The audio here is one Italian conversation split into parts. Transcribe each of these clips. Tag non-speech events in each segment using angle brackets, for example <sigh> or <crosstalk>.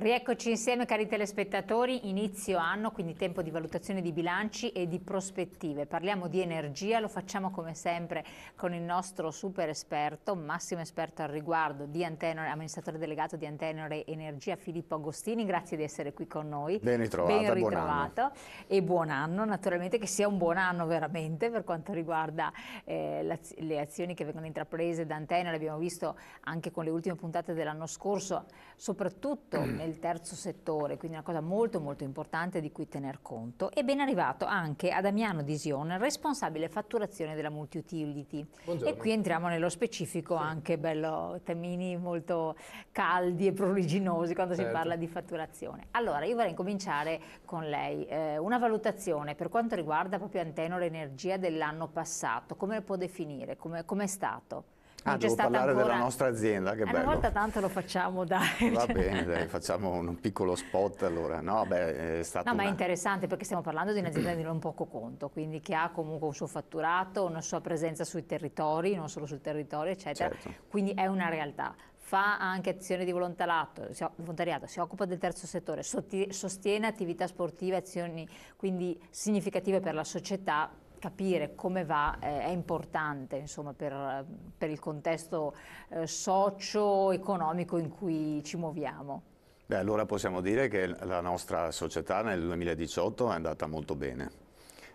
Rieccoci insieme cari telespettatori, inizio anno, quindi tempo di valutazione di bilanci e di prospettive. Parliamo di energia, lo facciamo come sempre con il nostro super esperto, massimo esperto al riguardo, di Antenore, amministratore delegato di Antenore Energia Filippo Agostini, grazie di essere qui con noi. Ben ritrovato, ben ritrovato buon e buon anno, naturalmente che sia un buon anno veramente per quanto riguarda eh, le azioni che vengono intraprese da Antenore, abbiamo visto anche con le ultime puntate dell'anno scorso, soprattutto <clears throat> nel il terzo settore, quindi una cosa molto molto importante di cui tener conto. E ben arrivato anche a Damiano Dision, responsabile fatturazione della multiutility. Buongiorno. E qui entriamo nello specifico sì. anche bello, temini molto caldi e pruriginosi quando certo. si parla di fatturazione. Allora, io vorrei cominciare con lei. Eh, una valutazione per quanto riguarda proprio Antenor Energia dell'anno passato, come lo può definire? Come è stato? Ah, devo parlare ancora... della nostra azienda, che eh, bello. Una volta tanto lo facciamo, dai. Va cioè. bene, dai, facciamo un piccolo spot allora. No, beh, è stato No, una... ma è interessante perché stiamo parlando di un'azienda di non poco conto, quindi che ha comunque un suo fatturato, una sua presenza sui territori, non solo sul territorio, eccetera. Certo. Quindi è una realtà fa anche azioni di volontariato, si occupa del terzo settore, sostiene attività sportive, azioni quindi significative per la società, capire come va eh, è importante insomma, per, per, il contesto eh, socio-economico in cui ci muoviamo. Beh, allora possiamo dire che la nostra società nel 2018 è andata molto bene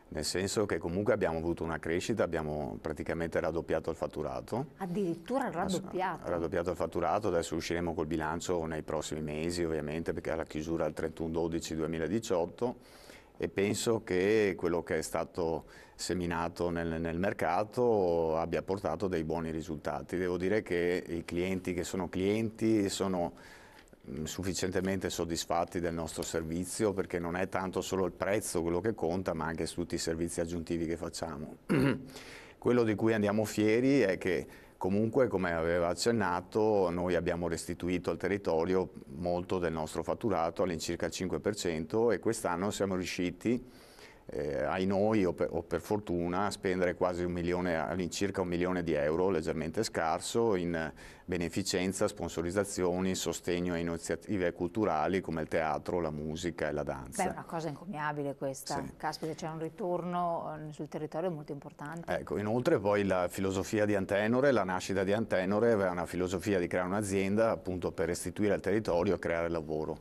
nel senso che comunque abbiamo avuto una crescita, abbiamo praticamente raddoppiato il fatturato. Addirittura raddoppiato? Raddoppiato il fatturato, adesso usciremo col bilancio nei prossimi mesi ovviamente perché alla chiusura del 31-12-2018 e penso che quello che è stato seminato nel, nel, mercato abbia portato dei buoni risultati. Devo dire che i clienti che sono clienti sono mm, sufficientemente soddisfatti del nostro servizio perché non è tanto solo il prezzo quello che conta ma anche tutti i servizi aggiuntivi che facciamo. <clears throat> quello di cui andiamo fieri è che Comunque, come aveva accennato, noi abbiamo restituito al territorio molto del nostro fatturato, all'incirca il 5%, e quest'anno siamo riusciti eh, ai noi o per, o per, fortuna spendere quasi un milione, all'incirca un milione di euro, leggermente scarso, in beneficenza, sponsorizzazioni, sostegno a iniziative culturali come il teatro, la musica e la danza. Beh, è una cosa encomiabile questa, sì. caspita c'è un ritorno eh, sul territorio molto importante. Ecco, inoltre poi la filosofia di Antenore, la nascita di Antenore aveva una filosofia di creare un'azienda appunto per restituire al territorio e creare lavoro.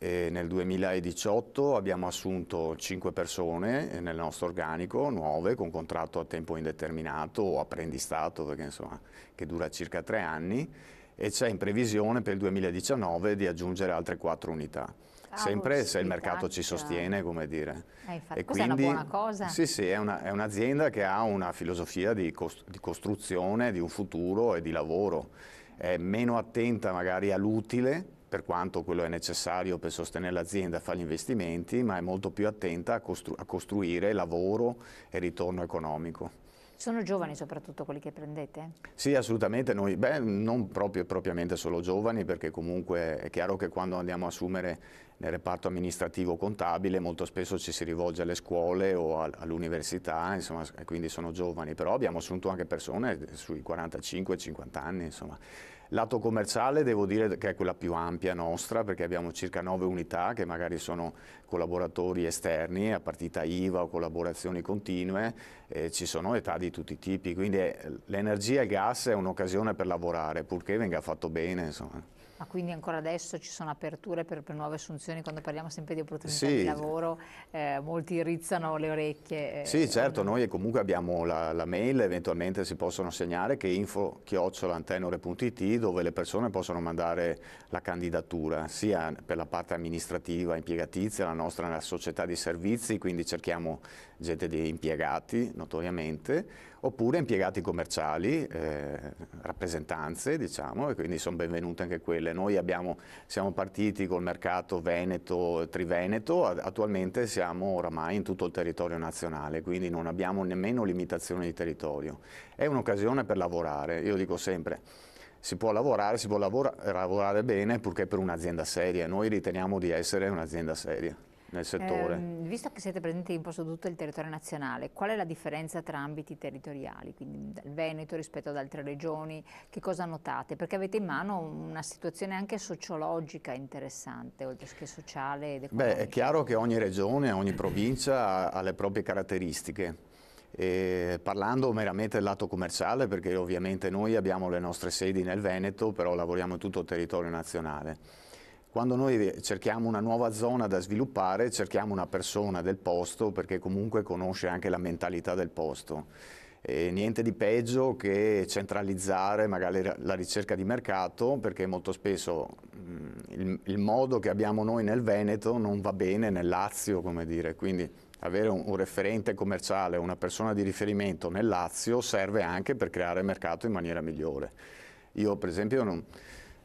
E nel 2018 abbiamo assunto 5 persone eh, nel nostro organico, nuove, con contratto a tempo indeterminato o apprendistato, perché insomma, che dura circa 3 anni, e c'è in previsione per il 2019 di aggiungere altre 4 unità. Ah, Sempre se il mercato ci sostiene, come dire. Eh, infatti, e quindi, è una buona cosa. Sì, sì, è, un'azienda che ha una filosofia di, di costruzione di un futuro e di lavoro. È meno attenta magari all'utile, per quanto quello è necessario per sostenere l'azienda a fare gli investimenti, ma è molto più attenta a, costru a costruire lavoro e ritorno economico. Sono giovani soprattutto quelli che prendete? Sì, assolutamente, noi, beh, non proprio, propriamente solo giovani, perché comunque è chiaro che quando andiamo a assumere nel reparto amministrativo contabile molto spesso ci si rivolge alle scuole o all'università, insomma, quindi sono giovani, però abbiamo assunto anche persone sui 45-50 anni, insomma, Lato commerciale devo dire che è quella più ampia nostra perché abbiamo circa 9 unità che magari sono collaboratori esterni a partita IVA o collaborazioni continue, eh, ci sono età di tutti i tipi, quindi eh, l'energia e il gas è un'occasione per lavorare purché venga fatto bene. Insomma. Ma quindi ancora adesso ci sono aperture per, per nuove assunzioni quando parliamo sempre di opportunità sì. di lavoro? Eh, molti rizzano le orecchie. Eh, sì, certo, quando... noi comunque abbiamo la, la, mail, eventualmente si possono segnare che info-antenore.it dove le persone possono mandare la candidatura sia per la parte amministrativa, impiegatizia, la nostra la società di servizi, quindi cerchiamo gente di impiegati notoriamente oppure impiegati commerciali, eh, rappresentanze diciamo, e quindi sono benvenute anche quelle. Noi abbiamo, siamo partiti col mercato Veneto, Triveneto, attualmente siamo oramai in tutto il territorio nazionale, quindi non abbiamo nemmeno limitazioni di territorio. È un'occasione per lavorare, io dico sempre, si può lavorare, si può lavora, lavorare bene purché per un'azienda seria, noi riteniamo di essere un'azienda seria nel settore. Eh, visto che siete presenti un po' su tutto il territorio nazionale, qual è la differenza tra ambiti territoriali, quindi dal Veneto rispetto ad altre regioni? Che cosa notate? Perché avete in mano una situazione anche sociologica interessante, oltre che sociale ed economica. Beh, è chiaro che ogni regione, ogni provincia ha le proprie caratteristiche. E parlando meramente del lato commerciale, perché ovviamente noi abbiamo le nostre sedi nel Veneto, però lavoriamo in tutto il territorio nazionale. Quando noi cerchiamo una nuova zona da sviluppare, cerchiamo una persona del posto perché comunque conosce anche la mentalità del posto. E niente di peggio che centralizzare magari la ricerca di mercato perché molto spesso mm, il, il modo che abbiamo noi nel Veneto non va bene nel Lazio, come dire. Quindi avere un, un referente commerciale, una persona di riferimento nel Lazio serve anche per creare mercato in maniera migliore. Io per esempio non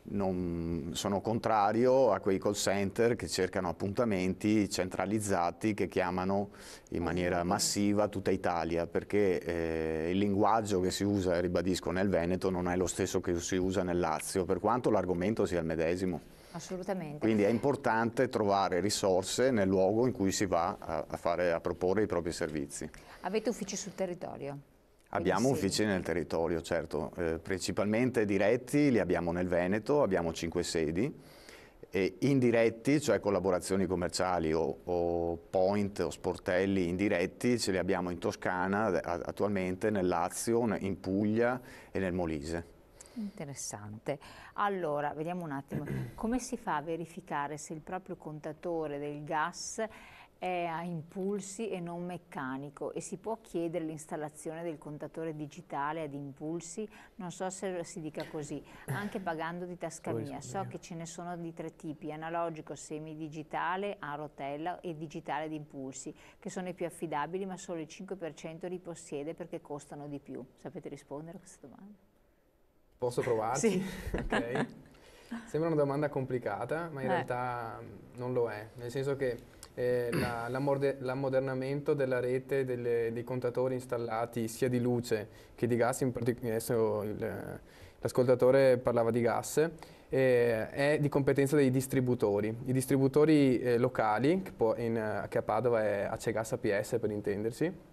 non, sono contrario a quei call center che cercano appuntamenti centralizzati che chiamano in maniera massiva tutta Italia perché eh, il linguaggio che si usa, ribadisco, nel Veneto non è lo stesso che si usa nel Lazio per quanto l'argomento sia il medesimo. Assolutamente. Quindi è importante trovare risorse nel luogo in cui si va a, fare, a proporre i propri servizi. Avete uffici sul territorio? Abbiamo Quindi uffici sì. nel territorio, certo, eh, principalmente diretti li abbiamo nel Veneto, abbiamo cinque sedi, e indiretti, cioè collaborazioni commerciali o, o, point o sportelli indiretti, ce li abbiamo in Toscana attualmente, nel Lazio, in Puglia e nel Molise. Interessante. Allora, vediamo un attimo, come si fa a verificare se il proprio contatore del gas è a impulsi e non meccanico e si può chiedere l'installazione del contatore digitale ad impulsi, non so se si dica così, anche pagando di tasca mia. So che ce ne sono di tre tipi, analogico, semidigitale, a rotella e digitale ad impulsi, che sono i più affidabili ma solo il 5% li possiede perché costano di più. Sapete rispondere a questa domanda? Posso <laughs> provarci? sì. Okay. Sembra una domanda complicata, ma in eh. realtà non lo è, nel senso che eh, l'ammodernamento la, la della rete delle, dei contatori installati sia di luce che di gas, in particolare l'ascoltatore parlava di gas, eh, è di competenza dei distributori. I distributori eh, locali, che, in, che, a Padova è Acegas APS per intendersi,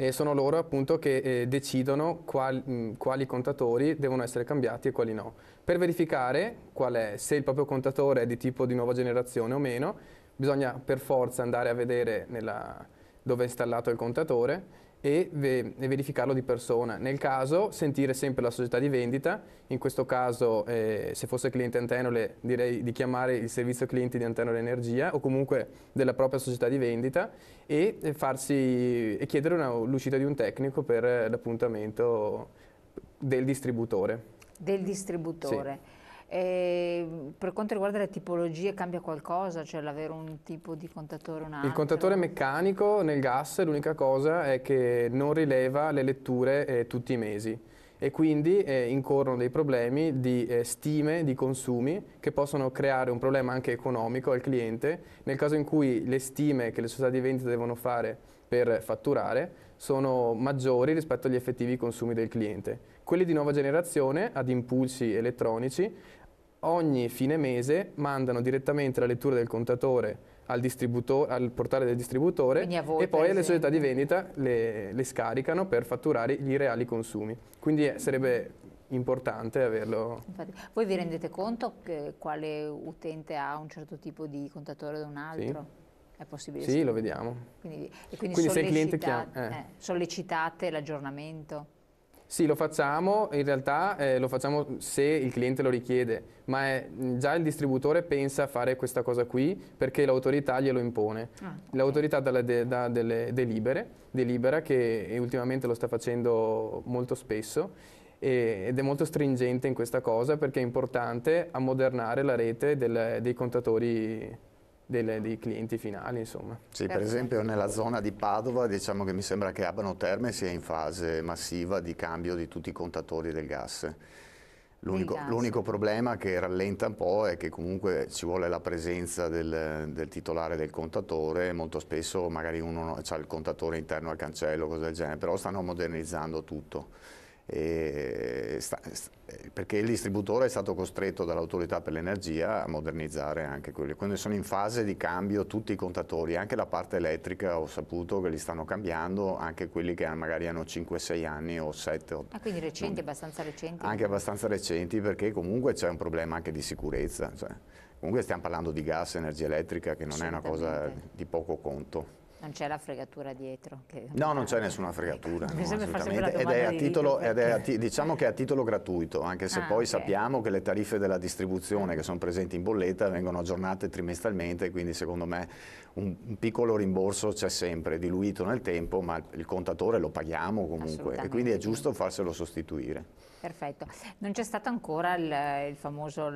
eh, sono loro appunto che eh, decidono qual, mh, quali contatori devono essere cambiati e quali no. Per verificare è, se il proprio contatore è di tipo di nuova generazione o meno, bisogna per forza andare a vedere nella, dove è installato il contatore e, ve e, verificarlo di persona. Nel caso sentire sempre la società di vendita, in questo caso eh, se fosse cliente Antenole direi di chiamare il servizio clienti di Antenole Energia o comunque della propria società di vendita e, e, farsi, e chiedere l'uscita di un tecnico per eh, l'appuntamento del distributore. Del distributore. Sì. E per quanto riguarda le tipologie cambia qualcosa, cioè l'avere un tipo di contatore o un altro? Il contatore meccanico nel gas l'unica cosa è che non rileva le letture eh, tutti i mesi e quindi eh, incorrono dei problemi di eh, stime di consumi che possono creare un problema anche economico al cliente nel caso in cui le stime che le società di vendita devono fare per fatturare sono maggiori rispetto agli effettivi consumi del cliente. Quelli di nuova generazione ad impulsi elettronici ogni fine mese mandano direttamente la lettura del contatore al, al portale del distributore voi, e poi alle società di vendita le, le, scaricano per fatturare gli reali consumi. Quindi eh, sarebbe importante averlo. Infatti, voi vi rendete conto quale utente ha un certo tipo di contatore da un altro? Sì. È possibile? Sì, lo vediamo. Quindi, quindi, quindi cliente chiama, eh. Eh, sollecitate l'aggiornamento? Sì, lo facciamo, in realtà eh, lo facciamo se il cliente lo richiede, ma è, già il distributore pensa a fare questa cosa qui perché l'autorità glielo impone. Ah, okay. L'autorità dà de, da delle delibere, delibera che ultimamente lo sta facendo molto spesso e, ed è molto stringente in questa cosa perché è importante ammodernare la rete del, dei contatori delle, dei clienti finali. Insomma. Sì, per certo, esempio certo. nella zona di Padova diciamo che mi sembra che Abano Terme sia in fase massiva di cambio di tutti i contatori del gas. L'unico, problema che rallenta un po' è che comunque ci vuole la presenza del, del titolare del contatore, molto spesso magari uno ha il contatore interno al cancello, cose del genere, però stanno modernizzando tutto. Sta, sta, perché il distributore è stato costretto dall'autorità per l'energia a modernizzare anche quelli. Quando sono in fase di cambio tutti i contatori, anche la parte elettrica ho saputo che li stanno cambiando, anche quelli che magari hanno 5-6 anni o 7. O... Ah, quindi recenti, non... abbastanza recenti? Anche abbastanza recenti perché comunque c'è un problema anche di sicurezza. Cioè, comunque stiamo parlando di gas, energia elettrica che non è una cosa di poco conto. Non c'è la fregatura dietro? Che... No, non c'è nessuna fregatura, no, assolutamente. Ed è, a titolo, ed è a ti, diciamo che è a titolo gratuito, anche se ah, poi okay. sappiamo che le tariffe della distribuzione che sono presenti in bolletta vengono aggiornate trimestralmente, quindi secondo me un, un piccolo rimborso c'è sempre, diluito nel tempo, ma il contatore lo paghiamo comunque e quindi è giusto farselo sostituire. Perfetto, non c'è stato ancora il, il famoso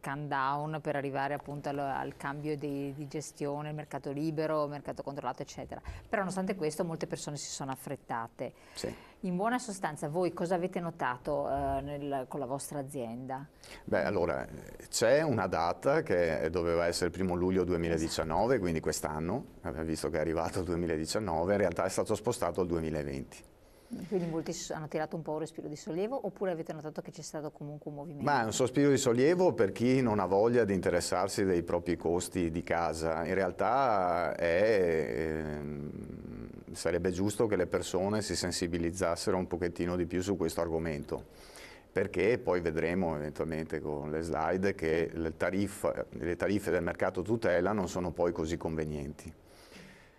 countdown per arrivare appunto al, al cambio di, di, gestione, mercato libero, mercato controllato eccetera, però nonostante questo molte persone si sono affrettate. Sì. In buona sostanza voi cosa avete notato eh, nel, con la vostra azienda? Beh allora c'è una data che doveva essere il primo luglio 2019, quindi quest'anno, eh, visto che è arrivato il 2019, in realtà è stato spostato al 2020. Quindi molti hanno tirato un po' un respiro di sollievo oppure avete notato che c'è stato comunque un movimento? Ma un sospiro di sollievo per chi non ha voglia di interessarsi dei propri costi di casa. In realtà è, eh, sarebbe giusto che le persone si sensibilizzassero un pochettino di più su questo argomento perché poi vedremo eventualmente con le slide che le tariffe, le tariffe del mercato tutela non sono poi così convenienti.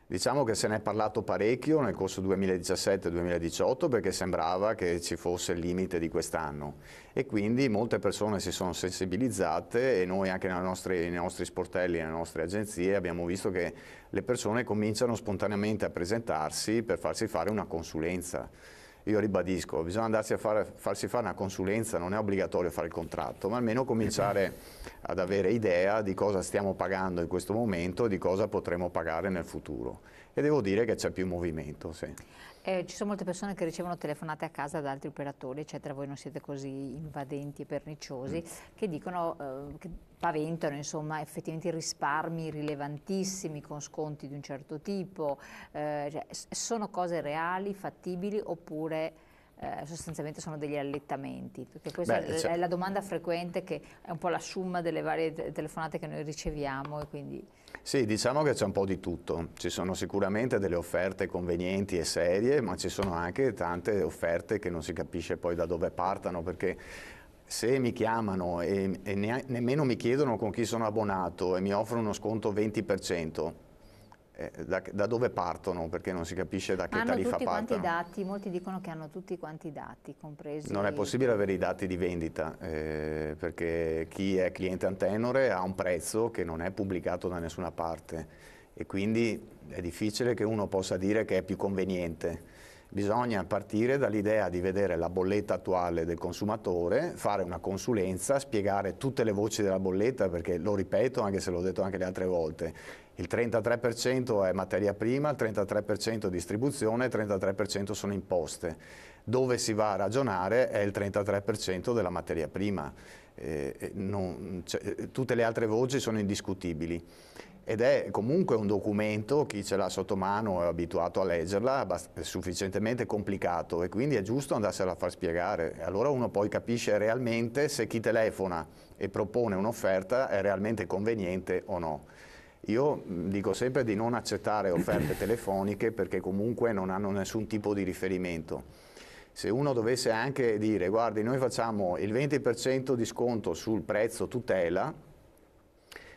Diciamo che se ne è parlato parecchio nel corso 2017-2018 perché sembrava che ci fosse il limite di quest'anno e quindi molte persone si sono sensibilizzate e noi anche nostre, nei nostri sportelli, nelle nostre agenzie abbiamo visto che le persone cominciano spontaneamente a presentarsi per farsi fare una consulenza io ribadisco, bisogna andarsi a fare, farsi fare una consulenza, non è obbligatorio fare il contratto, ma almeno cominciare ad avere idea di cosa stiamo pagando in questo momento e di cosa potremo pagare nel futuro. E devo dire che c'è più movimento. Sì. Eh, ci sono molte persone che ricevono telefonate a casa da altri operatori, eccetera, voi non siete così invadenti e perniciosi, mm. che dicono... Eh, che spaventano insomma, effettivamente risparmi rilevantissimi con sconti di un certo tipo, eh, cioè, sono cose reali, fattibili oppure eh, sostanzialmente sono degli allettamenti? Perché questa Beh, è, è la domanda frequente che è un po' la summa delle varie te telefonate che noi riceviamo e quindi... Sì, diciamo che c'è un po' di tutto. Ci sono sicuramente delle offerte convenienti e serie, ma ci sono anche tante offerte che non si capisce poi da dove partano, perché se mi chiamano e, e ne, nemmeno mi chiedono con chi sono abbonato e mi offrono uno sconto 20%, eh, da, da, dove partono? Perché non si capisce da che hanno tariffa partono. quanti dati, molti dicono che hanno tutti quanti i dati, compresi... Non è possibile avere i dati di vendita, eh, perché chi è cliente Antenore ha un prezzo che non è pubblicato da nessuna parte e quindi è difficile che uno possa dire che è più conveniente bisogna partire dall'idea di vedere la bolletta attuale del consumatore, fare una consulenza, spiegare tutte le voci della bolletta, perché lo ripeto anche se l'ho detto anche le altre volte, il 33% è materia prima, il 33% è distribuzione, il 33% sono imposte. Dove si va a ragionare è il 33% della materia prima. Eh, eh, non, cioè, tutte le altre voci sono indiscutibili ed è comunque un documento, chi ce l'ha sotto mano è abituato a leggerla, è sufficientemente complicato e quindi è giusto andarsela a far spiegare. Allora uno poi capisce realmente se chi telefona e propone un'offerta è realmente conveniente o no. Io dico sempre di non accettare offerte <coughs> telefoniche perché comunque non hanno nessun tipo di riferimento se uno dovesse anche dire guardi noi facciamo il 20% di sconto sul prezzo tutela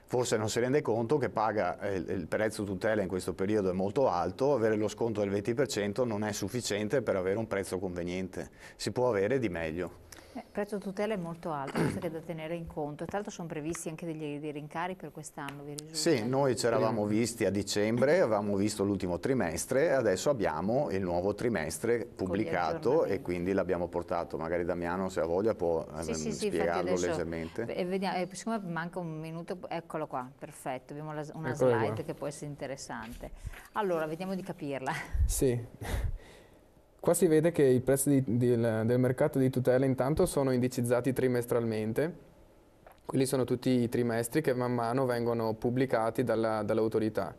forse non si rende conto che paga eh, il prezzo tutela in questo periodo è molto alto, avere lo sconto del 20% non è sufficiente per avere un prezzo conveniente, si può avere di meglio. Il eh, prezzo tutela è molto alto, questo è da tenere in conto. Tra l'altro sono previsti anche degli, dei rincari per quest'anno, vi risulta? Sì, noi ci eravamo visti a dicembre, avevamo visto l'ultimo trimestre, adesso abbiamo il nuovo trimestre pubblicato e quindi l'abbiamo portato. Magari Damiano, se ha voglia, può ehm, sì, sì, spiegarlo sì, leggermente. E eh, vediamo, e eh, siccome manca un minuto, eccolo qua, perfetto, abbiamo la, una Eccola slide qua. che può essere interessante. Allora, vediamo di capirla. Sì. <laughs> Qua si vede che i prezzi di, di, del mercato di tutela intanto sono indicizzati trimestralmente, quelli sono tutti i trimestri che man mano vengono pubblicati dall'autorità.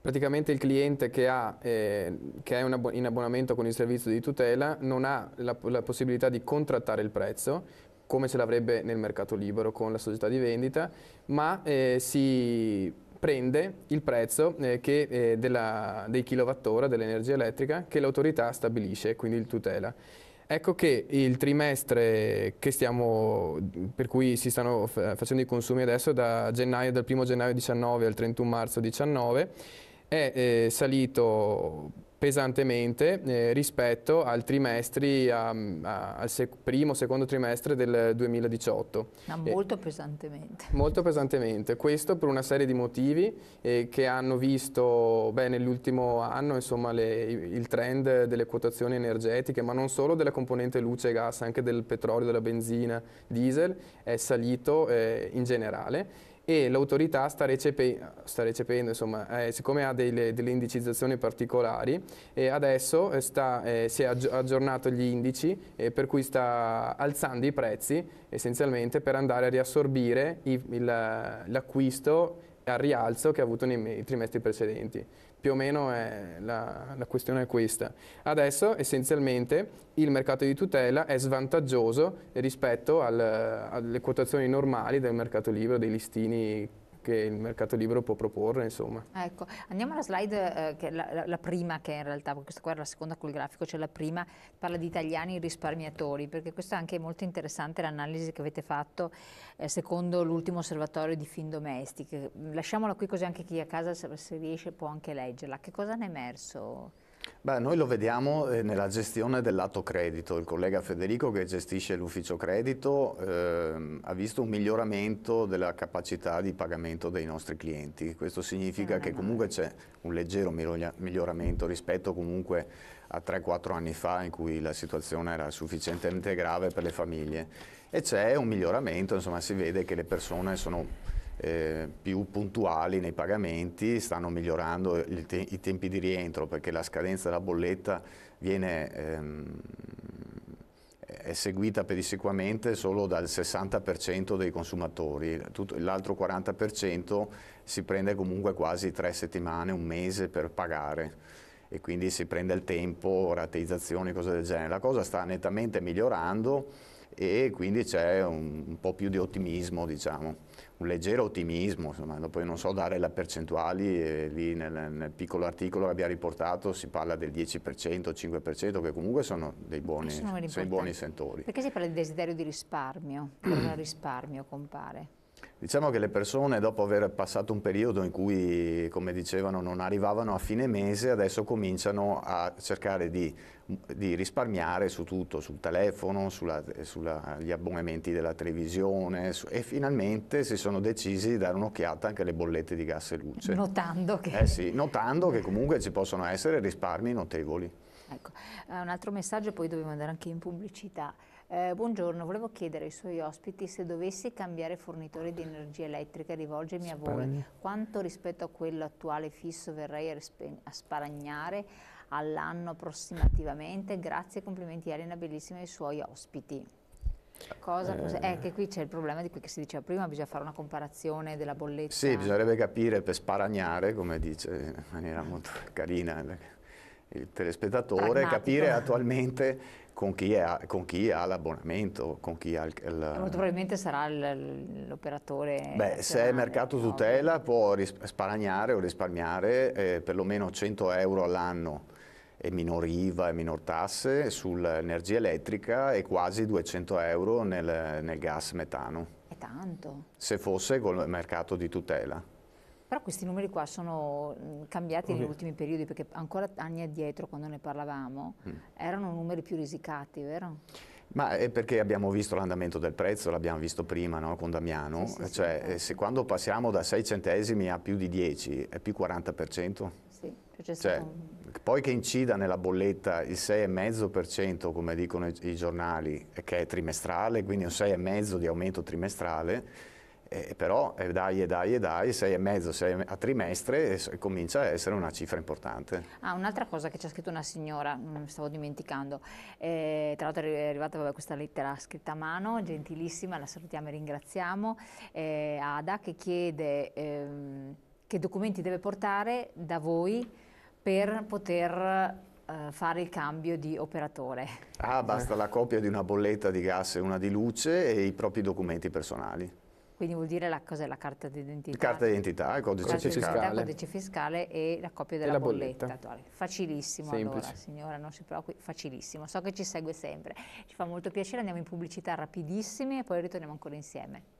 Praticamente il cliente che, ha, eh, che è abbon in abbonamento con il servizio di tutela non ha la, la possibilità di contrattare il prezzo, come ce l'avrebbe nel mercato libero con la società di vendita, ma eh, si prende il prezzo eh, che, eh, della, dei kilowattora dell'energia elettrica che l'autorità stabilisce, quindi il tutela. Ecco che il trimestre che stiamo, per cui si stanno facendo i consumi adesso da gennaio, dal 1 gennaio 19 al 31 marzo 19 è eh, salito pesantemente eh, rispetto al trimestri, a, a, al sec primo, secondo trimestre del 2018. Ma eh, molto eh, pesantemente. Molto pesantemente, questo per una serie di motivi eh, che hanno visto nell'ultimo anno insomma, le, il trend delle quotazioni energetiche, ma non solo della componente luce e gas, anche del petrolio, della benzina, diesel, è salito eh, in generale e l'autorità sta, recepe, sta recependo, insomma, eh, siccome ha delle, delle, indicizzazioni particolari, e adesso eh, eh si è aggiornato gli indici, eh, per cui sta alzando i prezzi essenzialmente per andare a riassorbire l'acquisto al rialzo che ha avuto nei trimestri precedenti più o meno la, la questione è questa. Adesso essenzialmente il mercato di tutela è svantaggioso rispetto al, alle quotazioni normali del mercato libero, dei listini che il mercato libero può proporre. Insomma. Ecco, andiamo alla slide, eh, che la, la, prima che in realtà, questa qua era la seconda col grafico, c'è cioè la prima, parla di italiani risparmiatori, perché questa è anche molto interessante l'analisi che avete fatto eh, secondo l'ultimo osservatorio di Findomestic. Lasciamola qui così anche chi a casa se, se riesce può anche leggerla. Che cosa ne è emerso? Beh, noi lo vediamo eh, nella gestione del lato credito. Il collega Federico che gestisce l'ufficio credito eh, ha visto un miglioramento della capacità di pagamento dei nostri clienti. Questo significa che ah. comunque c'è un leggero miglioramento rispetto comunque a 3-4 anni fa in cui la situazione era sufficientemente grave per le famiglie e c'è un miglioramento, insomma si vede che le persone sono eh, più puntuali nei pagamenti, stanno migliorando te i tempi di rientro perché la scadenza della bolletta viene, ehm, è seguita pedissequamente solo dal 60% dei consumatori, l'altro 40% si prende comunque quasi tre settimane, un mese per pagare e quindi si prende il tempo, rateizzazioni, cose del genere. La cosa sta nettamente migliorando e quindi c'è un, un, po' più di ottimismo, diciamo, un leggero ottimismo, insomma, poi non so dare le percentuali, eh, lì nel, nel, piccolo articolo che abbiamo riportato si parla del 10%, 5%, che comunque sono dei buoni, sono sono buoni sentori. Perché si parla di desiderio di risparmio, il <clears throat> risparmio compare? Diciamo che le persone dopo aver passato un periodo in cui, come dicevano, non arrivavano a fine mese, adesso cominciano a cercare di, di risparmiare su tutto, sul telefono, sugli abbonamenti della televisione su, e finalmente si sono decisi di dare un'occhiata anche alle bollette di gas e luce. Notando che... Eh sì, notando che comunque ci possono essere risparmi notevoli. Ecco, eh, un altro messaggio, poi dobbiamo andare anche in pubblicità. Eh, buongiorno, volevo chiedere ai suoi ospiti se dovessi cambiare fornitore di energia elettrica, rivolgermi a voi, quanto rispetto a quello attuale fisso verrei a, a sparagnare all'anno approssimativamente? Grazie e complimenti Elena, bellissima ai suoi ospiti. Cosa, eh, eh, che qui c'è il problema di quello che si diceva prima, bisogna fare una comparazione della bolletta. Sì, bisognerebbe capire per sparagnare, come dice in maniera molto carina, eh, il telespettatore, Pragmatico. capire attualmente con chi, è, con chi ha l'abbonamento, con chi ha il... il Molto probabilmente sarà l'operatore... Beh, se è mercato tutela può sparagnare o risparmiare eh, perlomeno 100 euro all'anno e minor IVA e minor tasse sull'energia elettrica e quasi 200 euro nel, nel gas metano. È tanto. Se fosse col mercato di tutela. Però questi numeri qua sono mm, cambiati okay. negli ultimi periodi, perché ancora anni addietro, quando ne parlavamo, mm. erano numeri più risicati, vero? Ma è perché abbiamo visto l'andamento del prezzo, l'abbiamo visto prima no? con Damiano, sì, sì, cioè eh, eh, sì. quando passiamo da 6 centesimi a più di 10 è più 40%? Sì, cioè, cioè stato... poi che incida nella bolletta il 6,5% come dicono i giornali, che è trimestrale, quindi un 6,5% di aumento trimestrale, eh, però eh, dai e dai e dai, 6,5, 6 a trimestre e comincia a essere una cifra importante. Ah, un'altra cosa che ci ha scritto una signora, mm, stavo dimenticando, eh, tra l'altro è arrivata vabbè, questa lettera scritta a mano, gentilissima, la salutiamo e ringraziamo, eh, Ada che chiede ehm, che documenti deve portare da voi per poter eh, fare il cambio di operatore. Ah, basta la copia di una bolletta di gas e una di luce e i propri documenti personali. Quindi vuol dire la, cos'è la carta d'identità? Carta d'identità, il codice, codice fiscale. Il codice fiscale e la copia della bolletta. bolletta. attuale. Facilissimo Semplice. allora, signora, non si preoccupi, facilissimo. So che ci segue sempre. Ci fa molto piacere, andiamo in pubblicità rapidissime e poi ritorniamo ancora insieme.